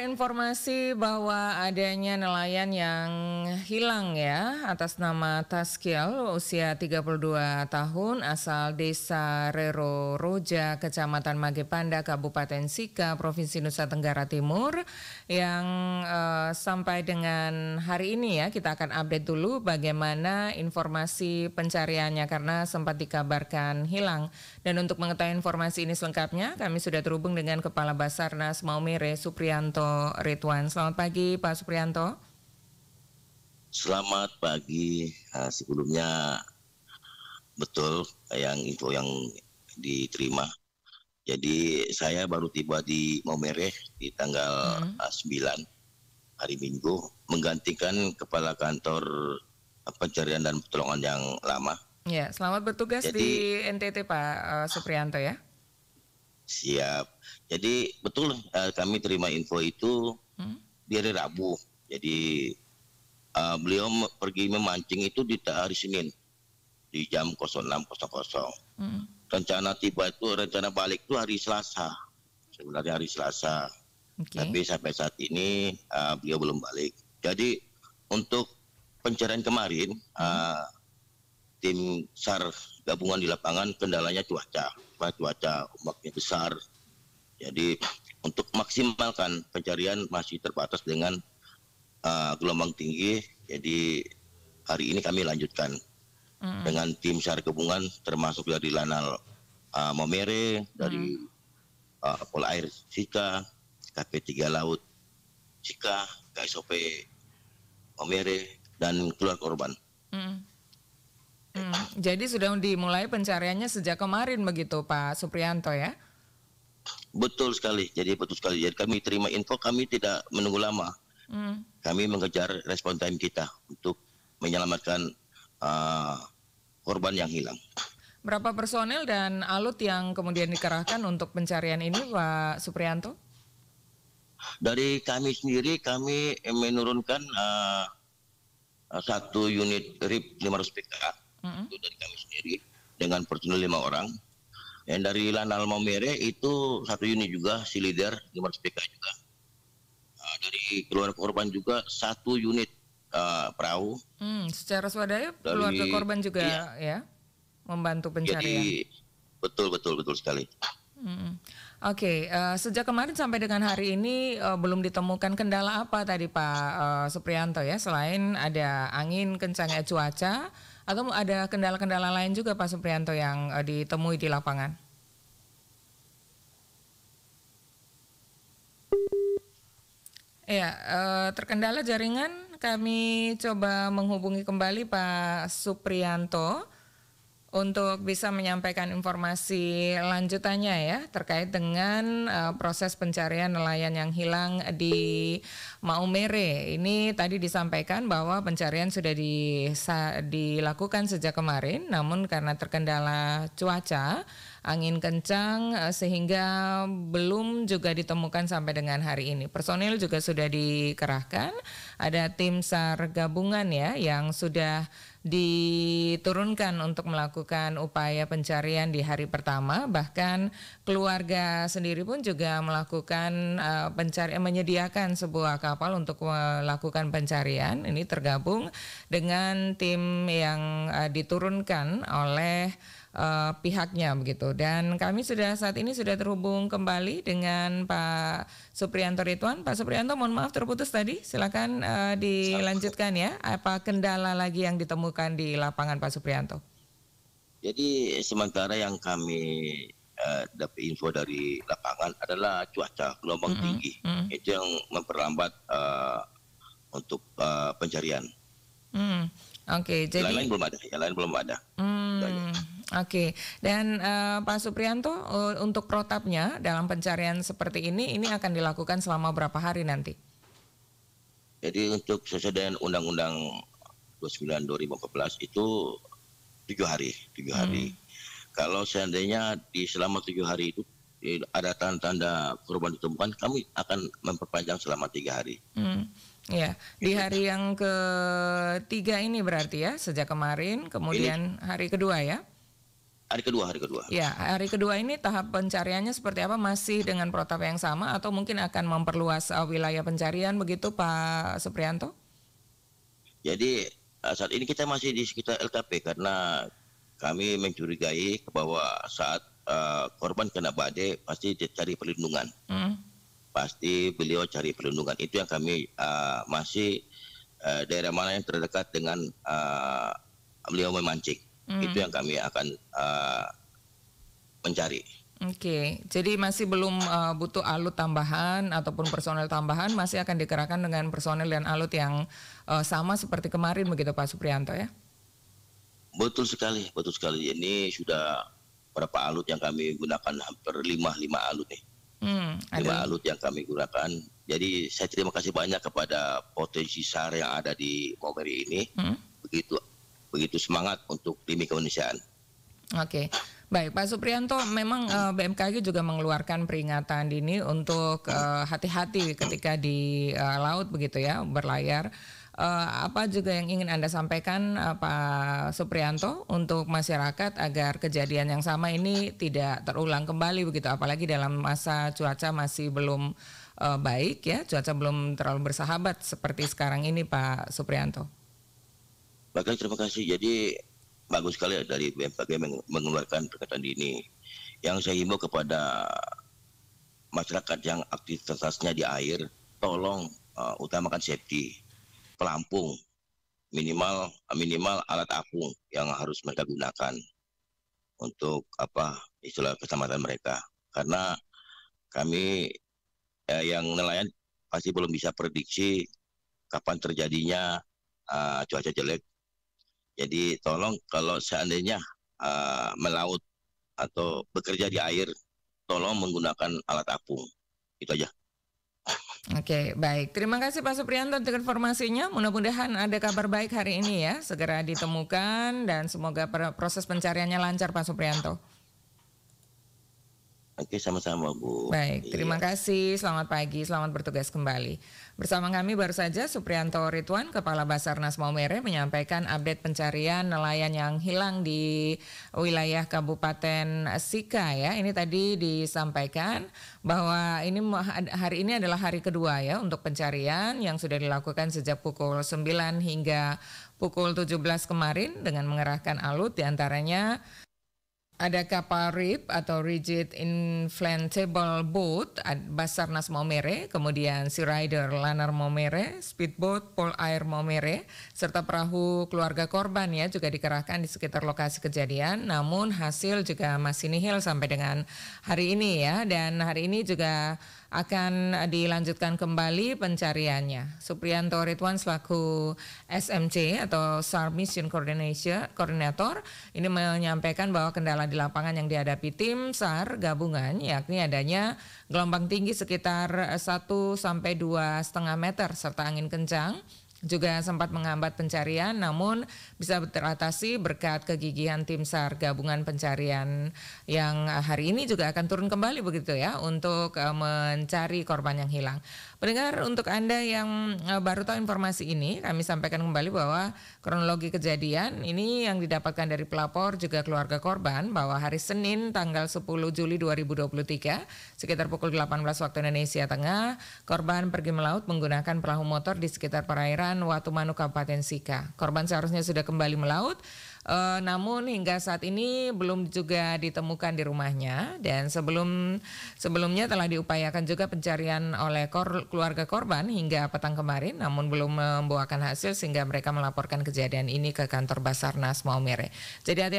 informasi bahwa adanya nelayan yang hilang ya atas nama Taskiel usia 32 tahun asal desa Rero Roja, Kecamatan Magepanda, Kabupaten Sika, Provinsi Nusa Tenggara Timur yang uh, sampai dengan hari ini ya kita akan update dulu bagaimana informasi pencariannya karena sempat dikabarkan hilang dan untuk mengetahui informasi ini selengkapnya kami sudah terhubung dengan Kepala Basarnas Maumere Suprianto. Ridwan. Selamat pagi Pak Suprianto. Selamat pagi. Nah, sebelumnya betul yang info yang diterima. Jadi saya baru tiba di Momere di tanggal hmm. 9 ah, hari Minggu menggantikan kepala kantor ah, pencarian dan pertolongan yang lama. Ya, selamat bertugas Jadi, di NTT Pak uh, Suprianto ya. Siap. Jadi betul uh, kami terima info itu hmm? di hari Rabu. Jadi uh, beliau pergi memancing itu di hari Senin di jam 06.00. Hmm. Rencana tiba itu rencana balik itu hari Selasa. Sebenarnya hari Selasa. Okay. Tapi sampai saat ini uh, beliau belum balik. Jadi untuk pencarian kemarin hmm. uh, tim SAR gabungan di lapangan kendalanya cuaca apa cuaca ombaknya besar. Jadi untuk maksimalkan pencarian masih terbatas dengan uh, gelombang tinggi. Jadi hari ini kami lanjutkan mm. dengan tim sar gabungan termasuk dari Lanal uh, Momere, mm. dari uh, hmm. eh, Polair Sika, KP3 Laut Sika, KSOP Momere dan keluar korban. Mm. Hmm, jadi sudah dimulai pencariannya sejak kemarin begitu Pak Suprianto ya? Betul sekali. Jadi betul sekali. Jadi kami terima info kami tidak menunggu lama. Hmm. Kami mengejar respon time kita untuk menyelamatkan uh, korban yang hilang. Berapa personel dan alut yang kemudian dikerahkan untuk pencarian ini, Pak Suprianto? Dari kami sendiri, kami menurunkan uh, satu unit RIP 500 PK, itu dari kami sendiri dengan personil lima orang. Dan dari Lanal Maumere itu satu unit juga, si leader, lima PK juga. nah, dari keluarga korban juga satu unit uh, perahu. Hmm, secara swadaya dari, keluarga korban juga iya. ya membantu pencarian. Jadi, betul betul betul sekali. Hmm. Oke, okay, uh, eh, sejak kemarin sampai dengan hari ini uh, belum ditemukan kendala apa tadi Pak uh, Suprianto ya selain ada angin kencangnya cuaca atau ada kendala-kendala lain juga Pak Suprianto yang uh, ditemui di lapangan? Ya, uh, terkendala jaringan kami coba menghubungi kembali Pak Suprianto untuk bisa menyampaikan informasi lanjutannya ya terkait dengan uh, proses pencarian nelayan yang hilang di Maumere. Ini tadi disampaikan bahwa pencarian sudah di, sa, dilakukan sejak kemarin, namun karena terkendala cuaca, angin kencang eh, sehingga belum juga ditemukan sampai dengan hari ini. Personil juga sudah dikerahkan, ada tim sar gabungan ya yang sudah diturunkan untuk melakukan upaya pencarian di hari pertama bahkan keluarga sendiri pun juga melakukan uh, eh, pencarian menyediakan sebuah kapal untuk melakukan pencarian ini tergabung dengan tim yang uh, diturunkan oleh uh, pihaknya begitu. Dan kami sudah saat ini sudah terhubung kembali dengan Pak Suprianto Ridwan. Pak Suprianto, mohon maaf terputus tadi. Silakan uh, dilanjutkan ya. Apa kendala lagi yang ditemukan di lapangan Pak Suprianto? Jadi sementara yang kami uh, dapat info dari lapangan adalah cuaca gelombang mm -hmm. tinggi mm -hmm. itu yang memperlambat uh, untuk uh, pencarian. Mm. Oke, okay, jadi yang lain belum ada, yang lain belum ada. Mm Oke, dan uh, Pak Suprianto eh, untuk protapnya dalam pencarian seperti ini, ini akan dilakukan selama berapa hari nanti? Jadi untuk sesuai dengan Undang-Undang 29 2014 itu tujuh hari, tujuh hmm. hari. Kalau seandainya di selama tujuh hari itu eh, ada tanda-tanda korban ditemukan, kami akan memperpanjang selama tiga hari. Hmm. Ya, di hari yang ketiga ini berarti ya, sejak kemarin, kemudian hari kedua ya? Hari kedua, hari kedua. Ya, hari kedua ini tahap pencariannya seperti apa? Masih dengan protap yang sama atau mungkin akan memperluas uh, wilayah pencarian begitu, Pak Suprianto? Jadi uh, saat ini kita masih di sekitar LKP karena kami mencurigai bahwa saat uh, korban kena badai pasti dicari perlindungan. Mm. Pasti beliau cari perlindungan. Itu yang kami uh, masih uh, daerah mana yang terdekat dengan uh, beliau memancing. Hmm. Itu yang kami akan uh, mencari. Oke, okay. jadi masih belum uh, butuh alut tambahan ataupun personel tambahan masih akan dikerahkan dengan personel dan alut yang uh, sama seperti kemarin begitu Pak Suprianto ya? Betul sekali, betul sekali. Ini sudah berapa alut yang kami gunakan hampir lima lima alut nih. Hmm, lima alut yang kami gunakan. Jadi saya terima kasih banyak kepada potensi sar yang ada di Mogeri ini. Hmm. Begitu begitu semangat untuk demi kemanusiaan. Oke. Okay. Baik, Pak Suprianto, memang uh, eh, BMKG juga mengeluarkan peringatan dini untuk eh, hati-hati uh, ketika di uh, laut begitu ya, berlayar. Uh, apa juga yang ingin Anda sampaikan uh, Pak Suprianto untuk masyarakat agar kejadian yang sama ini tidak terulang kembali begitu apalagi dalam masa cuaca masih belum uh, baik ya, cuaca belum terlalu bersahabat seperti sekarang ini Pak Suprianto. Baik, terima kasih. Jadi bagus sekali dari BMKG mengeluarkan perkataan dini. Yang saya himbau kepada masyarakat yang aktivitasnya di air, tolong uh, utamakan safety, pelampung, minimal minimal alat apung yang harus mereka gunakan untuk apa istilah keselamatan mereka. Karena kami eh, yang nelayan pasti belum bisa prediksi kapan terjadinya uh, cuaca jelek jadi tolong kalau seandainya uh, melaut atau bekerja di air, tolong menggunakan alat apung. Itu aja. Oke, okay, baik. Terima kasih Pak Suprianto untuk informasinya. Mudah-mudahan ada kabar baik hari ini ya, segera ditemukan dan semoga proses pencariannya lancar Pak Suprianto. Oke, sama-sama Bu. Baik, iya. terima iya. kasih. Selamat pagi, selamat bertugas kembali. Bersama kami baru saja Suprianto Ridwan, Kepala Basarnas Maumere menyampaikan update pencarian nelayan yang hilang di wilayah Kabupaten Sika ya. Ini tadi disampaikan bahwa ini hari ini adalah hari kedua ya untuk pencarian yang sudah dilakukan sejak pukul 9 hingga pukul 17 kemarin dengan mengerahkan alut diantaranya ada kapal RIP atau Rigid Inflatable Boat Basarnas Momere, kemudian Sea Rider Lanar Momere, Speedboat Pol Air Momere, serta perahu keluarga korban ya juga dikerahkan di sekitar lokasi kejadian. Namun hasil juga masih nihil sampai dengan hari ini ya dan hari ini juga akan dilanjutkan kembali pencariannya. Suprianto Ridwan selaku SMC atau SAR Mission Coordinator ini menyampaikan bahwa kendala di lapangan yang dihadapi tim SAR gabungan yakni adanya gelombang tinggi sekitar 1 sampai 2 setengah meter serta angin kencang juga sempat menghambat pencarian namun bisa teratasi berkat kegigihan tim SAR gabungan pencarian yang hari ini juga akan turun kembali begitu ya untuk eh, mencari korban yang hilang. Pendengar untuk Anda yang eh, baru tahu informasi ini, kami sampaikan kembali bahwa kronologi kejadian ini yang didapatkan dari pelapor juga keluarga korban bahwa hari Senin tanggal 10 Juli 2023 sekitar pukul 18 waktu Indonesia Tengah, korban pergi melaut menggunakan perahu motor di sekitar perairan Watumanu Kabupaten Sika. Korban seharusnya sudah kembali melaut Uh, namun hingga saat ini belum juga ditemukan di rumahnya dan sebelum sebelumnya telah diupayakan juga pencarian oleh kor, keluarga korban hingga petang kemarin namun belum membuahkan hasil sehingga mereka melaporkan kejadian ini ke kantor Basarnas Maumere. Jadi hati-hati